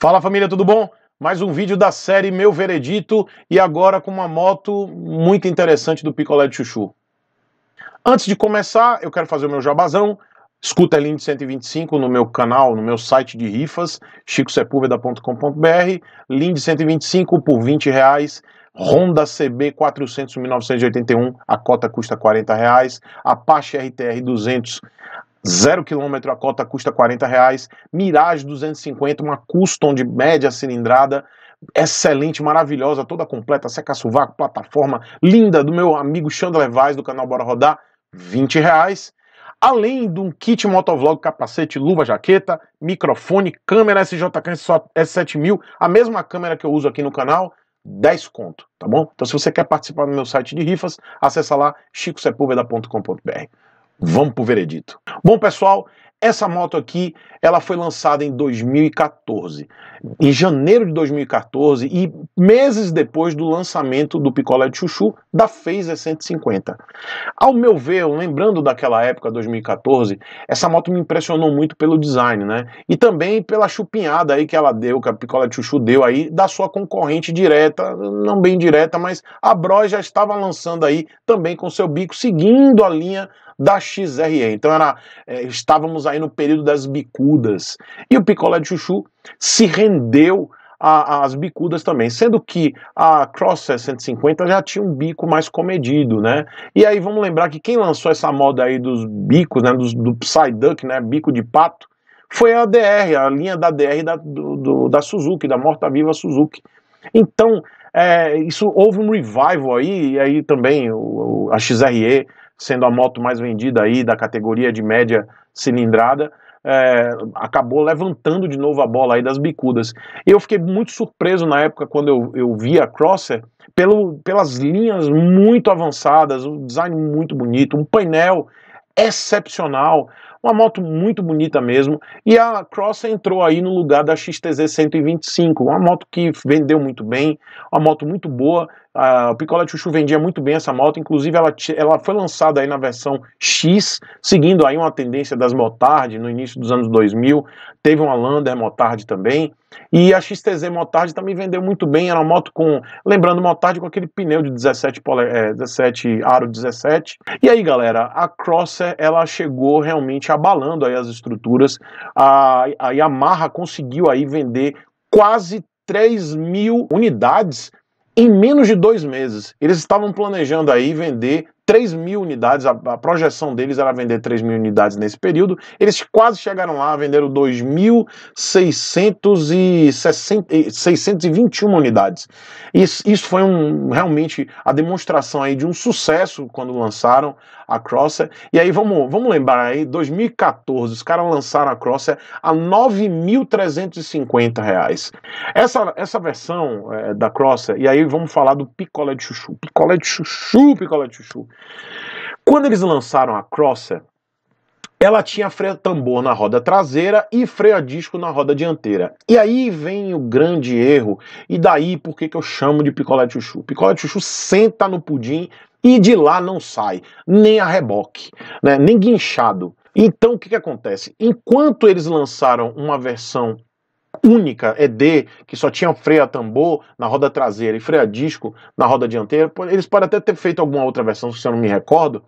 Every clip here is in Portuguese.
Fala família, tudo bom? Mais um vídeo da série Meu Veredito e agora com uma moto muito interessante do Picolé de Chuchu. Antes de começar, eu quero fazer o meu jabazão. Escuta a Linde 125 no meu canal, no meu site de rifas, chicosepulveda.com.br. Linde 125 por 20 reais. Honda CB 400 1981, a cota custa 40 reais. Apache RTR 200, Zero quilômetro, a cota custa 40 reais. Mirage 250, uma custom de média cilindrada, excelente, maravilhosa, toda completa, seca sovaco, plataforma linda do meu amigo Xandra Levais, do canal Bora Rodar, 20 reais. Além de um kit motovlog, capacete, luva, jaqueta, microfone, câmera SJK S7000, é a mesma câmera que eu uso aqui no canal, 10 conto, tá bom? Então se você quer participar do meu site de rifas, acessa lá chicosepulveda.com.br. Vamos pro veredito. Bom, pessoal, essa moto aqui, ela foi lançada em 2014 em janeiro de 2014 e meses depois do lançamento do picolé de chuchu da Phaser 150. Ao meu ver, lembrando daquela época, 2014, essa moto me impressionou muito pelo design, né? E também pela chupinhada aí que ela deu, que a picolé de chuchu deu aí da sua concorrente direta, não bem direta, mas a Bros já estava lançando aí também com seu bico, seguindo a linha da XRE. Então era, é, estávamos aí no período das bicudas. E o picolé de chuchu se rendeu às bicudas também, sendo que a Cross 650 já tinha um bico mais comedido, né? E aí vamos lembrar que quem lançou essa moda aí dos bicos, né, dos, do Psyduck, né, bico de pato, foi a DR, a linha da DR da, do, do, da Suzuki, da morta-viva Suzuki. Então, é, isso houve um revival aí, e aí também o, a XRE sendo a moto mais vendida aí da categoria de média cilindrada, é, acabou levantando de novo a bola aí das bicudas. Eu fiquei muito surpreso na época quando eu, eu vi a Crosser pelo, pelas linhas muito avançadas, um design muito bonito, um painel excepcional, uma moto muito bonita mesmo. E a Crosser entrou aí no lugar da XTZ 125, uma moto que vendeu muito bem, uma moto muito boa. A, o Picolé Chuchu vendia muito bem essa moto, inclusive ela, ela foi lançada aí na versão X, seguindo aí uma tendência das Motard no início dos anos 2000. Teve uma Lander Motard também. E a XTZ Motard também vendeu muito bem, era uma moto com, lembrando, Motard com aquele pneu de 17, é, 17 aro 17. E aí, galera, a Crosser, ela chegou realmente abalando aí as estruturas. A, a Yamaha conseguiu aí vender quase 3 mil unidades em menos de dois meses. Eles estavam planejando aí vender 3 mil unidades, a, a, projeção deles era vender 3 mil unidades nesse período. Eles quase chegaram lá, venderam 2.621 unidades. Isso, isso foi um, realmente a demonstração aí de um sucesso quando lançaram a Crosser. E aí vamos, vamos lembrar aí, 2014, os caras lançaram a Crosser a R$ 9.350. Essa, essa versão é, da Crosser, e aí vamos falar do picolé de chuchu. Picolé de chuchu, picolé de chuchu. Quando eles lançaram a Crosser, ela tinha freio tambor na roda traseira e freio a disco na roda dianteira. E aí vem o grande erro, e daí por que eu chamo de picolé de chuchu. Picolé de chuchu senta no pudim e de lá não sai, nem a reboque, né? nem guinchado. Então o que, que acontece? Enquanto eles lançaram uma versão única ED que só tinha freio a tambor na roda traseira e freio a disco na roda dianteira. Eles podem até ter feito alguma outra versão, se eu não me recordo,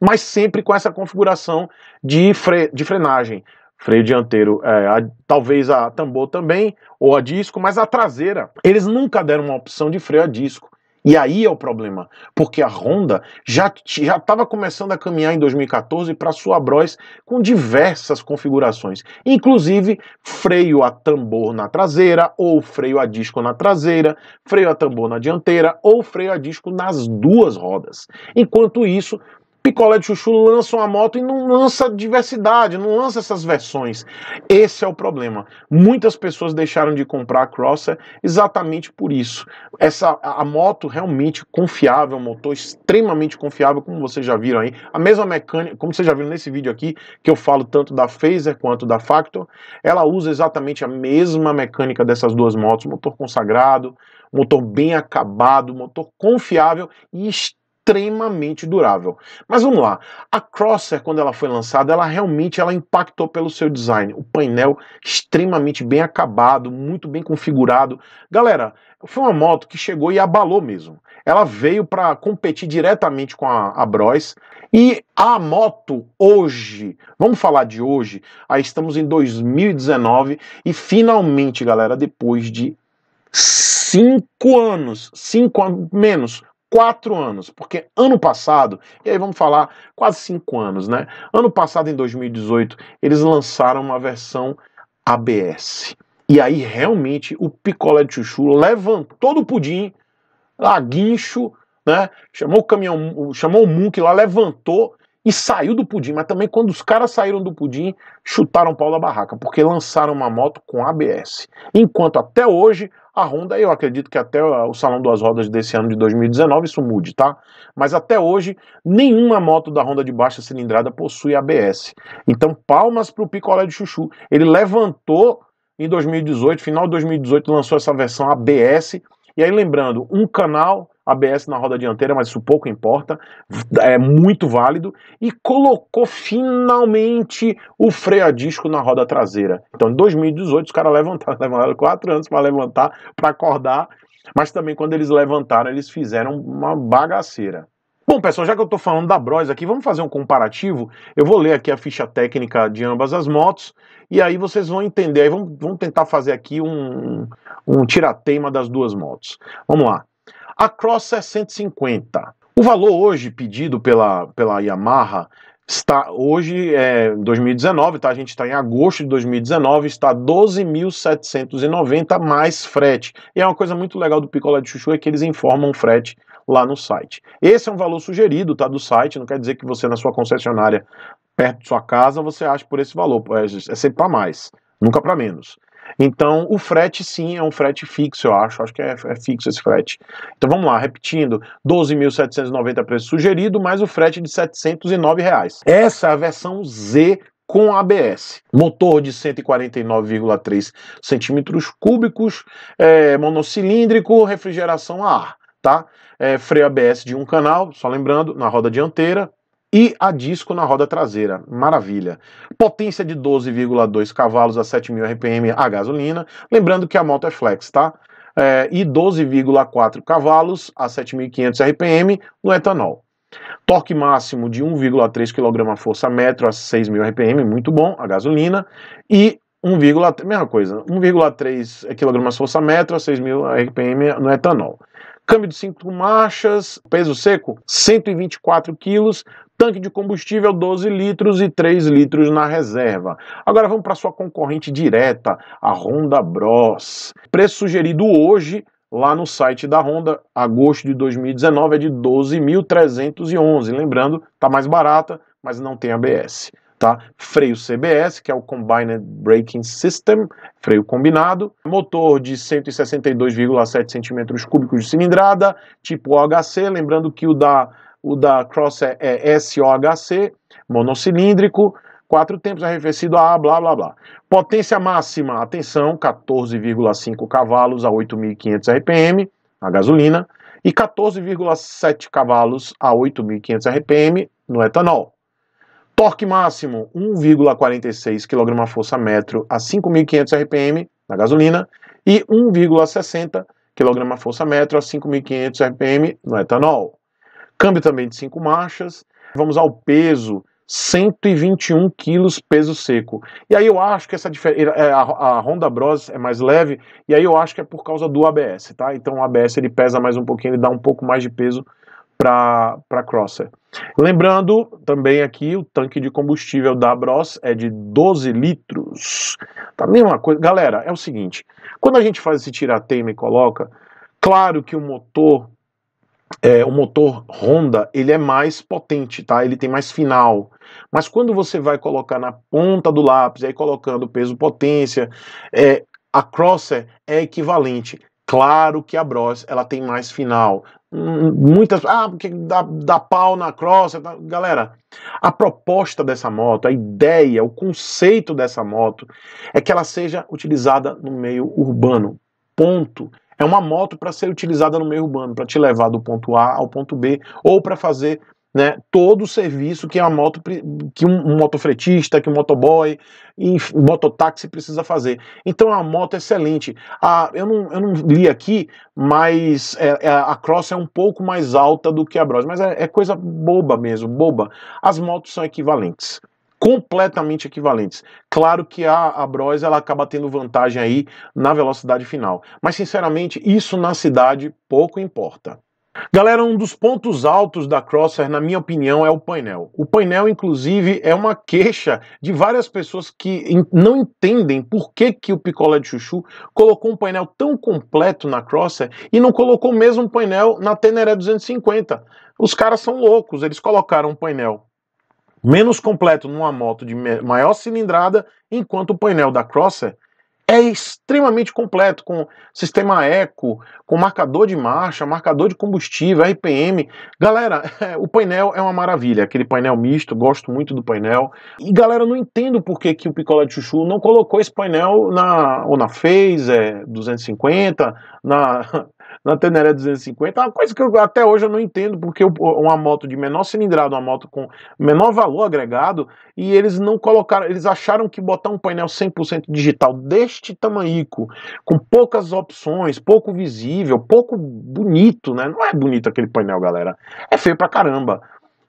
mas sempre com essa configuração de, fre de frenagem. Freio dianteiro, é, a, talvez a tambor também, ou a disco, mas a traseira. Eles nunca deram uma opção de freio a disco. E aí é o problema, porque a Honda já estava começando a caminhar em 2014 para sua Bros com diversas configurações, inclusive freio a tambor na traseira, ou freio a disco na traseira, freio a tambor na dianteira, ou freio a disco nas duas rodas. Enquanto isso, Picolé de Chuchu lança uma moto e não lança diversidade, não lança essas versões. Esse é o problema. Muitas pessoas deixaram de comprar a Crosser exatamente por isso. Essa a moto realmente confiável, motor extremamente confiável, como vocês já viram aí. A mesma mecânica, como vocês já viram nesse vídeo aqui, que eu falo tanto da Phaser quanto da Factor, ela usa exatamente a mesma mecânica dessas duas motos, motor consagrado, motor bem acabado, motor confiável e extremamente extremamente durável. Mas vamos lá, a Crosser quando ela foi lançada, ela realmente ela impactou pelo seu design, o painel extremamente bem acabado, muito bem configurado. Galera, foi uma moto que chegou e abalou mesmo. Ela veio para competir diretamente com a, a Bros. E a moto hoje, vamos falar de hoje, aí estamos em 2019 e finalmente, galera, depois de cinco anos, cinco anos menos, quatro anos, porque ano passado, e aí vamos falar quase cinco anos, né? Ano passado, em 2018, eles lançaram uma versão ABS. E aí realmente o picolé de chuchu levantou do pudim, lá guincho, né? Chamou o caminhão, chamou o Munk lá, levantou e saiu do pudim. Mas também quando os caras saíram do pudim, chutaram o pau da barraca, porque lançaram uma moto com ABS. Enquanto até hoje a Honda, eu acredito que até o Salão das Rodas desse ano de 2019 isso mude, tá? Mas até hoje, nenhuma moto da Honda de baixa cilindrada possui ABS. Então, palmas para o picolé de chuchu. Ele levantou em 2018, final de 2018, lançou essa versão ABS. E aí, lembrando, um canal ABS na roda dianteira, mas isso pouco importa, é muito válido, e colocou finalmente o freio a disco na roda traseira. Então, em 2018, os caras levantaram, levantaram quatro anos para levantar, para acordar, mas também quando eles levantaram, eles fizeram uma bagaceira. Bom, pessoal, já que eu estou falando da Bros aqui, vamos fazer um comparativo. Eu vou ler aqui a ficha técnica de ambas as motos e aí vocês vão entender. Aí vamos, vamos tentar fazer aqui um, um tiratema das duas motos. Vamos lá a Cross 650. O valor hoje pedido pela, pela Yamaha está hoje é 2019, tá? A gente está em agosto de 2019, está 12.790 mais frete. E é uma coisa muito legal do Picolé de Chuchu é que eles informam frete lá no site. Esse é um valor sugerido, tá, do site, não quer dizer que você na sua concessionária perto de sua casa você acha por esse valor, é, é sempre para mais, nunca para menos. Então, o frete sim é um frete fixo, eu acho. Acho que é, é fixo esse frete. Então vamos lá, repetindo: 12.790 preço sugerido, mais o frete de R$ 709. Reais. Essa é a versão Z com ABS. Motor de 149,3 centímetros cúbicos, é, monocilíndrico, refrigeração a ar. Tá? É, freio ABS de um canal, só lembrando, na roda dianteira, e a disco na roda traseira. Maravilha. Potência de 12,2 cavalos a 7.000 RPM a gasolina. Lembrando que a moto é flex, tá? É, e 12,4 cavalos a 7.500 RPM no etanol. Torque máximo de 1,3 kgfm a 6.000 RPM, muito bom, a gasolina. E 1,3, mesma coisa, 1,3 kgfm a 6.000 RPM no etanol câmbio de cinco marchas, peso seco 124 quilos, tanque de combustível 12 litros e 3 litros na reserva. Agora vamos para sua concorrente direta, a Honda Bros. Preço sugerido hoje lá no site da Honda, agosto de 2019 é de 12.311, lembrando, tá mais barata, mas não tem ABS, tá? Freio CBS, que é o Combined Braking System, freio combinado, motor de 162,7 cm cúbicos de cilindrada, tipo OHC, lembrando que o da o da Cross é, é SOHC, monocilíndrico, quatro tempos arrefecido a blá blá blá. Potência máxima, atenção, 14,5 cavalos a 8.500 RPM, a gasolina, e 14,7 cavalos a 8.500 RPM no etanol. Torque máximo, 1,46 kgfm a 5.500 RPM na gasolina e 1,60 kgfm a 5.500 RPM no etanol. Câmbio também de cinco marchas. Vamos ao peso, 121 quilos peso seco. E aí eu acho que essa diferença, é, é, a, Honda Bros é mais leve, e aí eu acho que é por causa do ABS, tá? Então o ABS ele pesa mais um pouquinho, ele dá um pouco mais de peso para a Crosser. Lembrando também aqui, o tanque de combustível da Bros é de 12 litros. Tá mesma coisa. Galera, é o seguinte, quando a gente faz esse tiratema e coloca, claro que o motor é, o motor Honda ele é mais potente, tá? Ele tem mais final. Mas quando você vai colocar na ponta do lápis, aí colocando peso potência, é, a Crosser é equivalente. Claro que a Bros ela tem mais final. Hum, muitas. Ah, porque dá, dá pau na Crosser. Tá? Galera, a proposta dessa moto, a ideia, o conceito dessa moto é que ela seja utilizada no meio urbano. Ponto. É uma moto para ser utilizada no meio urbano, para te levar do ponto A ao ponto B, ou para fazer né, todo o serviço que a moto que um motofretista, que um motoboy, um mototáxi precisa fazer. Então é uma moto excelente. A, eu, não, eu não li aqui, mas é, é, a Cross é um pouco mais alta do que a Bros, mas é, é coisa boba mesmo, boba. As motos são equivalentes completamente equivalentes. Claro que a, a Bros ela acaba tendo vantagem aí na velocidade final, mas sinceramente isso na cidade pouco importa. Galera, um dos pontos altos da Crosser na minha opinião, é o painel. O painel, inclusive, é uma queixa de várias pessoas que não entendem por que, que o Picolé de Chuchu colocou um painel tão completo na Crosser e não colocou o mesmo painel na Teneré 250. Os caras são loucos, eles colocaram um painel menos completo numa moto de maior cilindrada, enquanto o painel da Crosser é extremamente completo, com sistema eco, com marcador de marcha, marcador de combustível, RPM. Galera, é, o painel é uma maravilha, aquele painel misto, gosto muito do painel. E galera, não entendo por que, que o Picolé de Chuchu não colocou esse painel na, ou na Phaser 250, na na Teneré 250, uma coisa que eu, até hoje eu não entendo, porque uma moto de menor cilindrado, uma moto com menor valor agregado, e eles não colocaram, eles acharam que botar um painel 100% digital deste tamanho, com poucas opções, pouco visível, pouco bonito, né? Não é bonito aquele painel, galera. É feio pra caramba.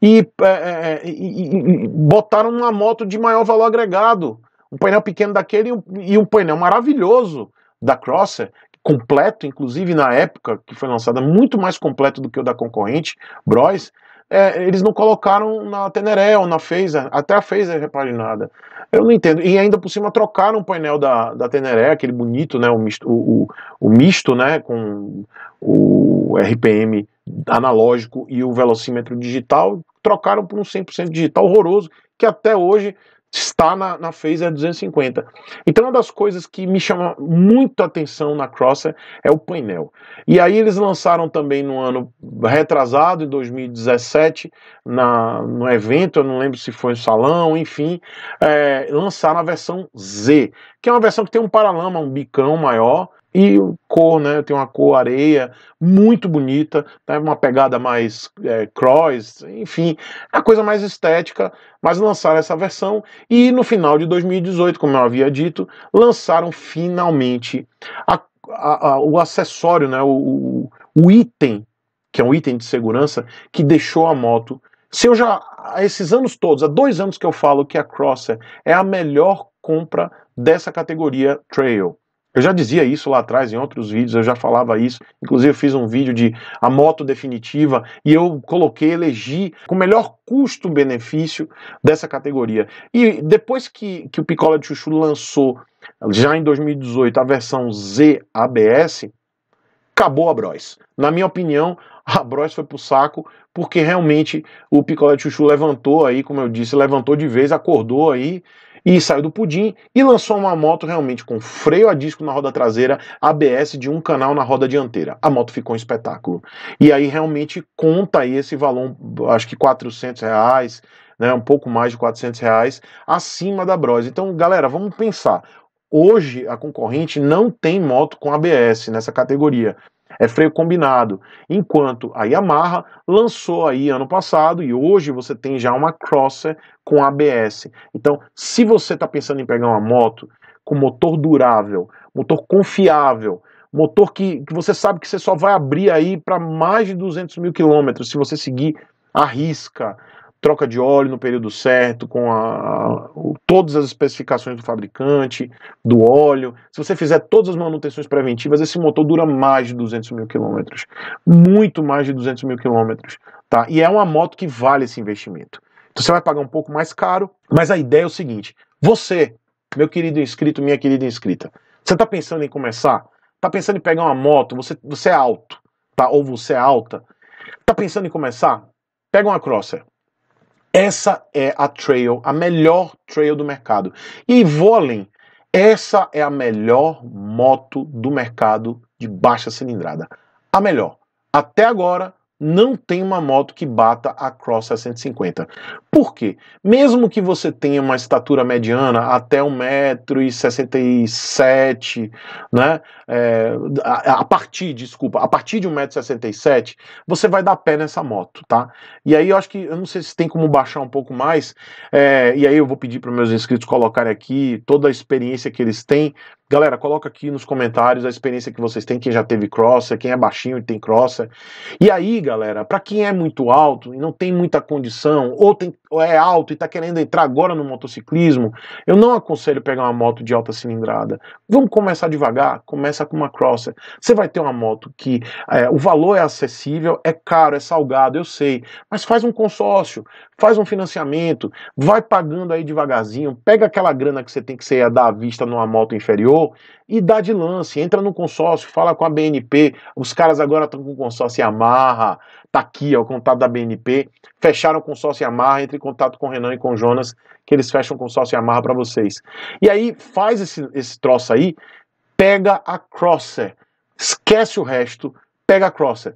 E, é, é, é e, e, botaram uma moto de maior valor agregado, um painel pequeno daquele e um, e um painel maravilhoso da Crosser, completo, inclusive na época que foi lançada, muito mais completo do que o da concorrente, Bros. É, eles não colocaram na Teneré ou na Phaser, até a Phaser repaginada. Eu não entendo. E ainda por cima trocaram o painel da, da Teneré, aquele bonito, né, o misto, o, o, o misto né, com o RPM analógico e o velocímetro digital, trocaram por um 100% digital horroroso, que até hoje está na, na Phaser 250. Então, uma das coisas que me chama muito atenção na Crosser é o painel. E aí eles lançaram também no ano retrasado, em 2017, na, no evento, eu não lembro se foi no salão, enfim, é, lançaram a versão Z, que é uma versão que tem um paralama, um bicão maior, e cor, né? Tem uma cor areia muito bonita, né? uma pegada mais é, cross, enfim, é a coisa mais estética. Mas lançaram essa versão e no final de 2018, como eu havia dito, lançaram finalmente a, a, a, o acessório, né? O, o item que é um item de segurança que deixou a moto. Se eu já há esses anos todos, há dois anos que eu falo que a Crosser é a melhor compra dessa categoria Trail. Eu já dizia isso lá atrás, em outros vídeos eu já falava isso. Inclusive, eu fiz um vídeo de a moto definitiva e eu coloquei, elegi com o melhor custo-benefício dessa categoria. E depois que, que o Picola de Chuchu lançou, já em 2018, a versão Z ABS, acabou a Bros. Na minha opinião, a Bros foi pro saco, porque realmente o de Chuchu levantou aí, como eu disse, levantou de vez, acordou aí e saiu do pudim e lançou uma moto realmente com freio a disco na roda traseira, ABS de um canal na roda dianteira. A moto ficou um espetáculo. E aí realmente conta aí esse valor, acho que 400 reais, né, um pouco mais de 400 reais, acima da Bros. Então, galera, vamos pensar. Hoje a concorrente não tem moto com ABS nessa categoria é freio combinado. Enquanto a Yamaha lançou aí ano passado e hoje você tem já uma Crosser com ABS. Então, se você está pensando em pegar uma moto com motor durável, motor confiável, motor que, que você sabe que você só vai abrir aí para mais de 200 mil quilômetros se você seguir a risca, troca de óleo no período certo, com a, o, todas as especificações do fabricante, do óleo. Se você fizer todas as manutenções preventivas, esse motor dura mais de 200 mil quilômetros. Muito mais de 200 mil quilômetros. Tá? E é uma moto que vale esse investimento. Então você vai pagar um pouco mais caro, mas a ideia é o seguinte: você, meu querido inscrito, minha querida inscrita, você está pensando em começar? Está pensando em pegar uma moto? Você, você é alto, tá? Ou você é alta? Está pensando em começar? Pega uma Crosser essa é a trail, a melhor trail do mercado. E vou além, essa é a melhor moto do mercado de baixa cilindrada. A melhor. Até agora, não tem uma moto que bata a Cross 650. Por quê? Mesmo que você tenha uma estatura mediana, até 1,67m, né? É, a, a, partir, desculpa, a partir de 1,67m, você vai dar pé nessa moto, tá? E aí eu acho que, eu não sei se tem como baixar um pouco mais, é, e aí eu vou pedir para meus inscritos colocarem aqui toda a experiência que eles têm Galera, coloca aqui nos comentários a experiência que vocês têm, quem já teve crosser, quem é baixinho e tem crosser. E aí, galera, para quem é muito alto e não tem muita condição, ou, tem, ou é alto e tá querendo entrar agora no motociclismo, eu não aconselho pegar uma moto de alta cilindrada. Vamos começar devagar? Começa com uma crosser. Você vai ter uma moto que é, o valor é acessível, é caro, é salgado, eu sei, mas faz um consórcio, faz um financiamento, vai pagando aí devagarzinho, pega aquela grana que você tem que ser a dar à vista numa moto inferior, e dá de lance, entra no consórcio, fala com a BNP, os caras agora estão com o consórcio Yamaha, tá aqui ó, o contato da BNP, fecharam o consórcio Yamaha, entre em contato com o Renan e com o Jonas, que eles fecham o consórcio Yamaha para vocês. E aí faz esse, esse troço aí, pega a Crosser, esquece o resto, pega a Crosser.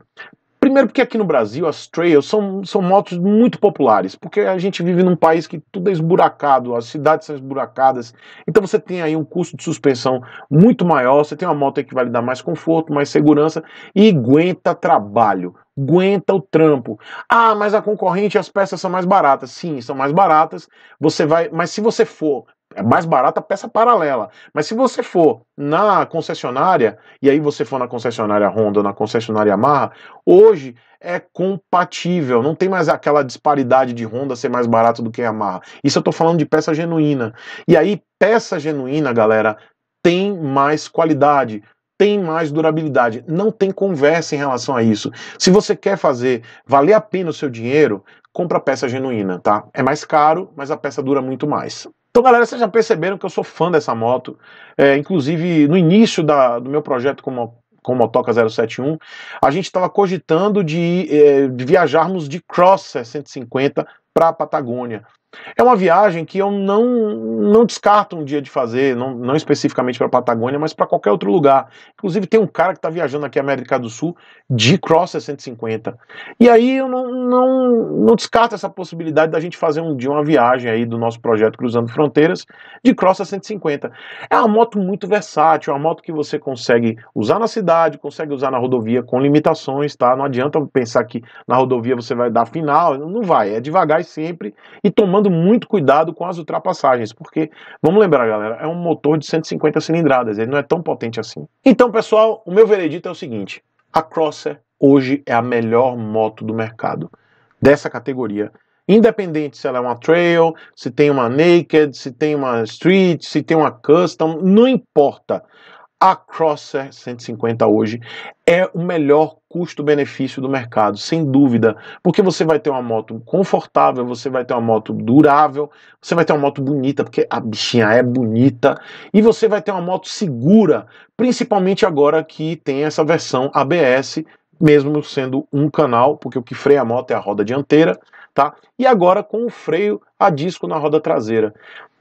Primeiro porque aqui no Brasil as trails são, são motos muito populares, porque a gente vive num país que tudo é esburacado, as cidades são esburacadas, então você tem aí um custo de suspensão muito maior, você tem uma moto que vai lhe dar mais conforto, mais segurança e aguenta trabalho, aguenta o trampo. Ah, mas a concorrente as peças são mais baratas. Sim, são mais baratas. Você vai, mas se você for é mais barata a peça paralela. Mas se você for na concessionária, e aí você for na concessionária Honda ou na concessionária Yamaha, hoje é compatível, não tem mais aquela disparidade de Honda ser mais barato do que Yamaha. Isso eu tô falando de peça genuína. E aí, peça genuína, galera, tem mais qualidade tem mais durabilidade. Não tem conversa em relação a isso. Se você quer fazer valer a pena o seu dinheiro, compra peça genuína, tá? É mais caro, mas a peça dura muito mais. Então, galera, vocês já perceberam que eu sou fã dessa moto. É, inclusive, no início da, do meu projeto com, com Motoca 071, a gente estava cogitando de, é, de viajarmos de Crosser 150 para a Patagônia. É uma viagem que eu não, não descarto um dia de fazer, não, não especificamente para a Patagônia, mas para qualquer outro lugar. Inclusive, tem um cara que está viajando aqui na América do Sul de Cross 150. E aí eu não, não, não descarto essa possibilidade da gente fazer um dia uma viagem aí do nosso projeto Cruzando Fronteiras de Cross 150. É uma moto muito versátil, é uma moto que você consegue usar na cidade, consegue usar na rodovia com limitações, tá? Não adianta pensar que na rodovia você vai dar final, não vai. É devagar e sempre e tomando tomando muito cuidado com as ultrapassagens, porque, vamos lembrar, galera, é um motor de 150 cilindradas, ele não é tão potente assim. Então, pessoal, o meu veredito é o seguinte: a Crosser hoje é a melhor moto do mercado, dessa categoria. Independente se ela é uma trail, se tem uma naked, se tem uma street, se tem uma custom, não importa a Crosser 150 hoje é o melhor custo-benefício do mercado, sem dúvida, porque você vai ter uma moto confortável, você vai ter uma moto durável, você vai ter uma moto bonita, porque a bichinha é bonita, e você vai ter uma moto segura, principalmente agora que tem essa versão ABS mesmo sendo um canal, porque o que freia a moto é a roda dianteira, tá? E agora com o freio a disco na roda traseira.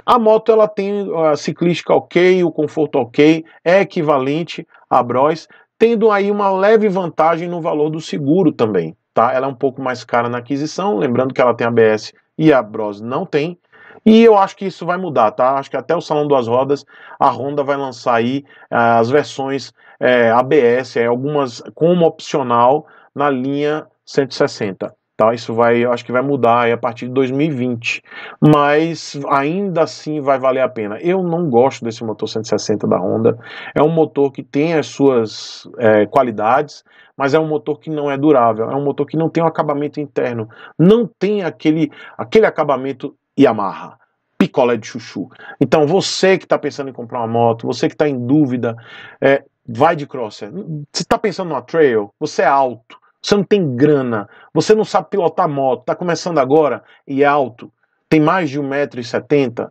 A moto ela tem a ciclística ok, o conforto ok, é equivalente à Bros, tendo aí uma leve vantagem no valor do seguro também, tá? Ela é um pouco mais cara na aquisição, lembrando que ela tem ABS e a Bros não tem, e eu acho que isso vai mudar, tá? Acho que até o Salão das Rodas a Honda vai lançar aí eh, as versões eh, ABS, eh, algumas como opcional na linha 160. Tá, isso vai, eu acho que vai mudar a partir de 2020, mas ainda assim vai valer a pena. Eu não gosto desse motor 160 da Honda. É um motor que tem as suas qualidades, mas é um motor que não é durável. É um motor que não tem um acabamento interno, não tem aquele, aquele acabamento e amarra. Picolé de chuchu. Então, você que está pensando em comprar uma moto, você que está em dúvida, é, vai de crosser. Você está pensando numa trail, você é alto, você não tem grana, você não sabe pilotar moto, está começando agora e é alto, tem mais de 1,70m,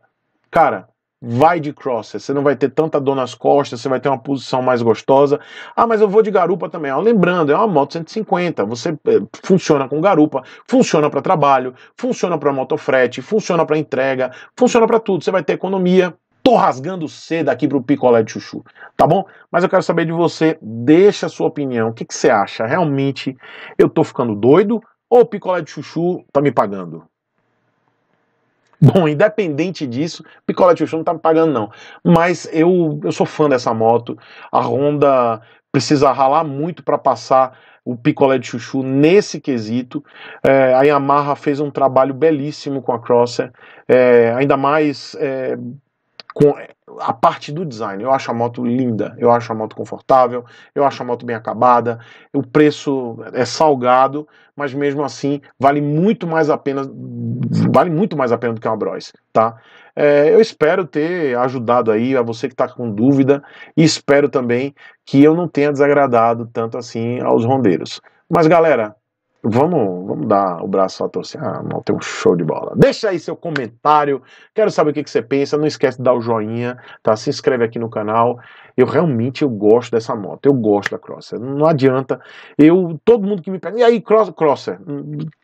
cara, Vai de crosser, você não vai ter tanta dor nas costas, você vai ter uma posição mais gostosa. Ah, mas eu vou de garupa também. Ah, lembrando, é uma moto 150, você eh, funciona com garupa, funciona para trabalho, funciona para motofrete, funciona para entrega, funciona para tudo. Você vai ter economia. Tô rasgando C daqui pro picolé de chuchu, tá bom? Mas eu quero saber de você, deixa a sua opinião. O que, que você acha? Realmente eu tô ficando doido ou o picolé de chuchu tá me pagando? Bom, independente disso, de chuchu não tá me pagando não. Mas eu, eu sou fã dessa moto. A Honda precisa ralar muito para passar o picolé de chuchu nesse quesito. É, a Yamaha fez um trabalho belíssimo com a Crosser, é, ainda mais é, com a parte do design. Eu acho a moto linda, eu acho a moto confortável, eu acho a moto bem acabada. O preço é salgado, mas mesmo assim vale muito mais a pena, vale muito mais a pena do que uma Bros, tá? É, eu espero ter ajudado aí a você que está com dúvida e espero também que eu não tenha desagradado tanto assim aos rondeiros. Mas galera, Vamos, vamos dar o braço a torcer Ah, não tem um show de bola. Deixa aí seu comentário. Quero saber o que, que, você pensa. Não esquece de dar o joinha, tá? Se inscreve aqui no canal. Eu realmente eu gosto dessa moto. Eu gosto da Crosser. Não adianta. Eu todo mundo que me pega. E aí, cross, Crosser?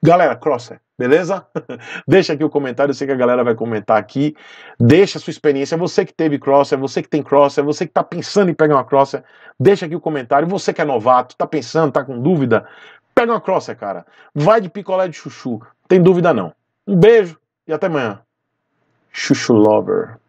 Galera, Crosser. Beleza? Deixa aqui o comentário, eu sei que a galera vai comentar aqui. Deixa a sua experiência. Você que teve crosser, você que tem crosser, você que está pensando em pegar uma crosser, deixa aqui o comentário. Você que é novato, está pensando, está com dúvida, Pega uma crosser, cara. Vai de picolé de chuchu. Tem dúvida não. Um beijo e até amanhã. Chuchu Lover.